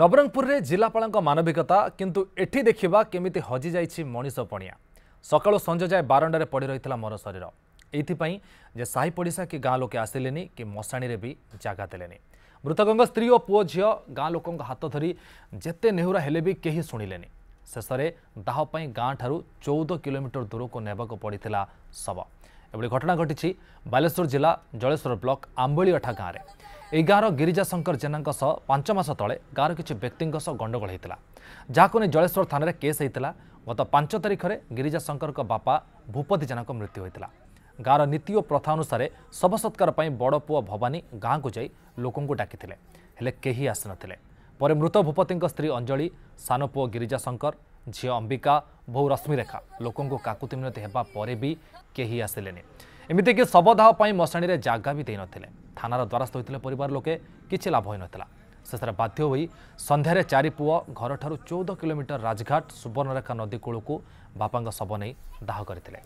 ନବରଙ୍ଗପୁରରେ ଜିଲ୍ଲାପାଳଙ୍କ ମାନବିକତା କିନ୍ତୁ ଏଠି ଦେଖିବା କେମିତି ହଜିଯାଇଛି ମଣିଷ ପଣିଆ ସକାଳୁ ସଞ୍ଜ ଯାଏ ବାରଣ୍ଡାରେ ପଡ଼ି ରହିଥିଲା ମୋର ଶରୀର ଏଇଥିପାଇଁ ଯେ ସାହି ପଡ଼ିଶା କି ଗାଁ ଲୋକେ ଆସିଲେନି କି ମଶାଣିରେ ବି ଜାଗା ଦେଲେନି ମୃତକଙ୍କ ସ୍ତ୍ରୀ ଓ ପୁଅ ଝିଅ ଗାଁ ଲୋକଙ୍କ ହାତ ଧରି ଯେତେ ନେହୁରା ହେଲେ ବି କେହି ଶୁଣିଲେନି ଶେଷରେ ଦାହ ପାଇଁ ଗାଁଠାରୁ ଚଉଦ କିଲୋମିଟର ଦୂରକୁ ନେବାକୁ ପଡ଼ିଥିଲା ଶବ ଏଭଳି ଘଟଣା ଘଟିଛି ବାଲେଶ୍ୱର ଜିଲ୍ଲା ଜଳେଶ୍ୱର ବ୍ଲକ ଆମ୍ବଳିଅଠା ଗାଁରେ ଏହି ଗାଁର ଗିରିଜାଶଙ୍କର ଜେନାଙ୍କ ସହ ପାଞ୍ଚ ମାସ ତଳେ ଗାଁର କିଛି ବ୍ୟକ୍ତିଙ୍କ ସହ ଗଣ୍ଡଗୋଳ ହୋଇଥିଲା ଯାହାକୁ ନେଇ ଜଳେଶ୍ୱର ଥାନାରେ କେସ୍ ହୋଇଥିଲା ଗତ ପାଞ୍ଚ ତାରିଖରେ ଗିରିଜାଶଙ୍କରଙ୍କ ବାପା ଭୂପତି ଜେନାଙ୍କ ମୃତ୍ୟୁ ହୋଇଥିଲା ଗାଁର ନୀତି ଓ ପ୍ରଥା ଅନୁସାରେ ଶବ ସତ୍କାର ପାଇଁ ବଡ଼ ପୁଅ ଭବାନୀ ଗାଁକୁ ଯାଇ ଲୋକଙ୍କୁ ଡାକିଥିଲେ ହେଲେ କେହି ଆସିନଥିଲେ ପରେ ମୃତ ଭୂପତିଙ୍କ ସ୍ତ୍ରୀ ଅଞ୍ଜଳି ସାନ ପୁଅ ଗିରିଜାଶଙ୍କର ଝିଅ ଅମ୍ବିକା ବହୁ ରଶ୍ମିରେଖା ଲୋକଙ୍କୁ କାକୁତିମିନତି ହେବା ପରେ ବି କେହି ଆସିଲେନି ଏମିତିକି ଶବଦାହ ପାଇଁ ମଶାଣିରେ ଜାଗା ବି ଦେଇନଥିଲେ ଥାନାର ଦ୍ୱାରସ୍ଥ ହୋଇଥିଲେ ପରିବାର ଲୋକେ କିଛି ଲାଭ ହୋଇନଥିଲା ଶେଷରେ ବାଧ୍ୟ ହୋଇ ସନ୍ଧ୍ୟାରେ ଚାରି ପୁଅ ଘରଠାରୁ ଚଉଦ କିଲୋମିଟର ରାଜଘାଟ ସୁବର୍ଣ୍ଣରେଖା ନଦୀ କୂଳକୁ ବାପାଙ୍କ ଶବ ନେଇ ଦାହ କରିଥିଲେ